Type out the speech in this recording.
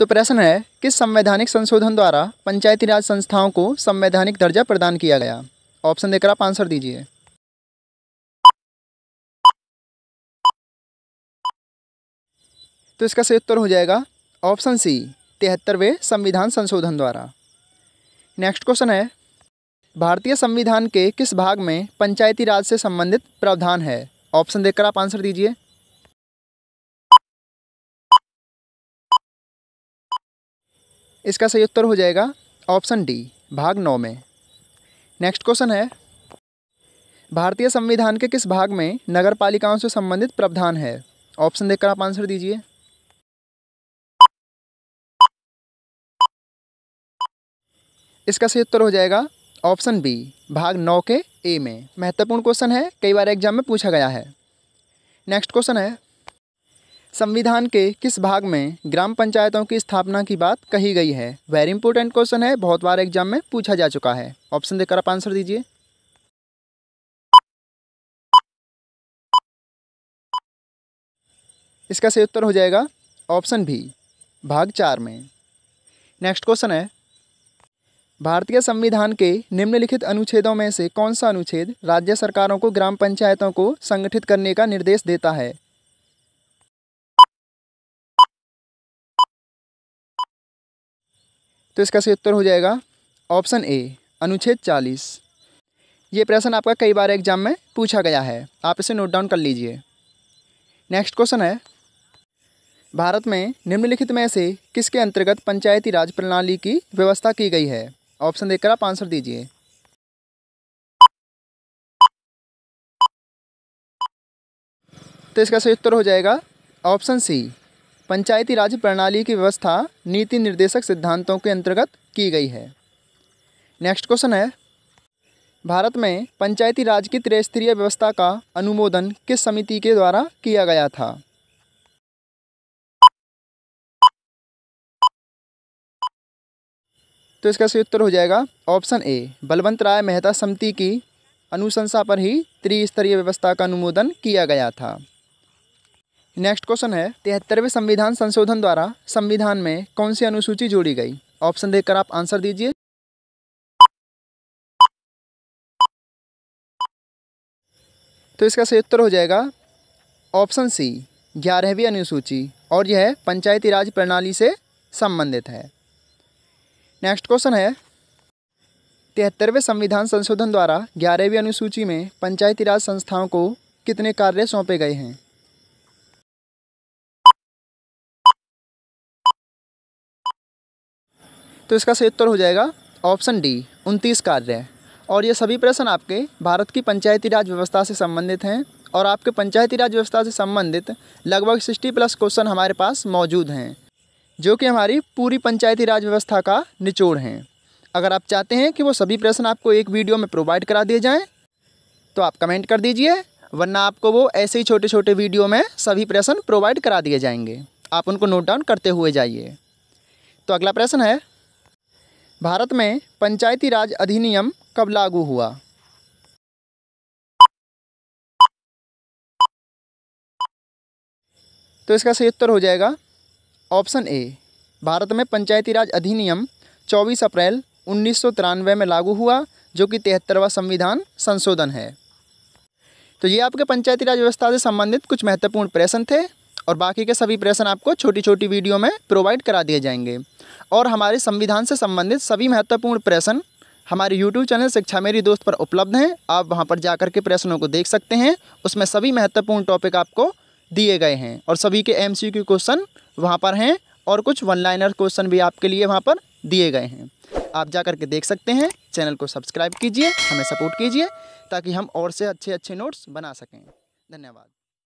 तो प्रश्न है किस संवैधानिक संशोधन द्वारा पंचायती राज संस्थाओं को संवैधानिक दर्जा प्रदान किया गया ऑप्शन देकर आप आंसर दीजिए तो इसका सही उत्तर हो जाएगा ऑप्शन सी तिहत्तरवें संविधान संशोधन द्वारा नेक्स्ट क्वेश्चन है भारतीय संविधान के किस भाग में पंचायती राज से संबंधित प्रावधान है ऑप्शन देकर आप आंसर दीजिए इसका सही उत्तर हो जाएगा ऑप्शन डी भाग नौ में नेक्स्ट क्वेश्चन है भारतीय संविधान के किस भाग में नगर पालिकाओं से संबंधित प्रावधान है ऑप्शन देखकर आप आंसर दीजिए इसका सही उत्तर हो जाएगा ऑप्शन बी भाग नौ के ए में महत्वपूर्ण क्वेश्चन है कई बार एग्जाम में पूछा गया है नेक्स्ट क्वेश्चन है संविधान के किस भाग में ग्राम पंचायतों की स्थापना की बात कही गई है वेरी इंपॉर्टेंट क्वेश्चन है बहुत बार एग्जाम में पूछा जा चुका है ऑप्शन देकर आप आंसर दीजिए इसका सही उत्तर हो जाएगा ऑप्शन भी भाग चार में नेक्स्ट क्वेश्चन है भारतीय संविधान के निम्नलिखित अनुच्छेदों में से कौन सा अनुच्छेद राज्य सरकारों को ग्राम पंचायतों को संगठित करने का निर्देश देता है तो इसका सही उत्तर हो जाएगा ऑप्शन ए अनुच्छेद चालीस ये प्रश्न आपका कई बार एग्जाम में पूछा गया है आप इसे नोट डाउन कर लीजिए नेक्स्ट क्वेश्चन है भारत में निम्नलिखित में से किसके अंतर्गत पंचायती राज प्रणाली की व्यवस्था की गई है ऑप्शन देखकर आप आंसर दीजिए तो इसका सही उत्तर हो जाएगा ऑप्शन सी पंचायती राज प्रणाली की व्यवस्था नीति निर्देशक सिद्धांतों के अंतर्गत की गई है नेक्स्ट क्वेश्चन है भारत में पंचायती राज की त्रिस्तरीय व्यवस्था का अनुमोदन किस समिति के द्वारा किया गया था तो इसका सही उत्तर हो जाएगा ऑप्शन ए बलवंत राय मेहता समिति की अनुशंसा पर ही त्रिस्तरीय व्यवस्था का अनुमोदन किया गया था नेक्स्ट क्वेश्चन है तिहत्तरवें संविधान संशोधन द्वारा संविधान में कौन सी अनुसूची जोड़ी गई ऑप्शन देकर आप आंसर दीजिए तो इसका सही उत्तर हो जाएगा ऑप्शन सी ग्यारहवीं अनुसूची और यह पंचायती राज प्रणाली से संबंधित है नेक्स्ट क्वेश्चन है तिहत्तरवें संविधान संशोधन द्वारा ग्यारहवीं अनुसूची में पंचायती राज संस्थाओं को कितने कार्य सौंपे गए हैं तो इसका सही उत्तर हो जाएगा ऑप्शन डी उनतीस कार्य और ये सभी प्रश्न आपके भारत की पंचायती राज व्यवस्था से संबंधित हैं और आपके पंचायती राज व्यवस्था से संबंधित लगभग सिक्सटी प्लस क्वेश्चन हमारे पास मौजूद हैं जो कि हमारी पूरी पंचायती राज व्यवस्था का निचोड़ हैं अगर आप चाहते हैं कि वो सभी प्रश्न आपको एक वीडियो में प्रोवाइड करा दिए जाएँ तो आप कमेंट कर दीजिए वरना आपको वो ऐसे ही छोटे छोटे वीडियो में सभी प्रश्न प्रोवाइड करा दिए जाएंगे आप उनको नोट डाउन करते हुए जाइए तो अगला प्रश्न है भारत में पंचायती राज अधिनियम कब लागू हुआ तो इसका सही उत्तर हो जाएगा ऑप्शन ए भारत में पंचायती राज अधिनियम 24 अप्रैल उन्नीस में लागू हुआ जो कि तिहत्तरवा संविधान संशोधन है तो ये आपके पंचायती राज व्यवस्था से संबंधित कुछ महत्वपूर्ण प्रश्न थे और बाकी के सभी प्रश्न आपको छोटी छोटी वीडियो में प्रोवाइड करा दिए जाएंगे और हमारे संविधान से संबंधित सभी महत्वपूर्ण प्रश्न हमारे YouTube चैनल शिक्षा मेरी दोस्त पर उपलब्ध हैं आप वहाँ पर जाकर के प्रश्नों को देख सकते हैं उसमें सभी महत्वपूर्ण टॉपिक आपको दिए गए हैं और सभी के एम सी क्वेश्चन वहाँ पर हैं और कुछ वन लाइनर क्वेश्चन भी आपके लिए वहाँ पर दिए गए हैं आप जा के देख सकते हैं चैनल को सब्सक्राइब कीजिए हमें सपोर्ट कीजिए ताकि हम और से अच्छे अच्छे नोट्स बना सकें धन्यवाद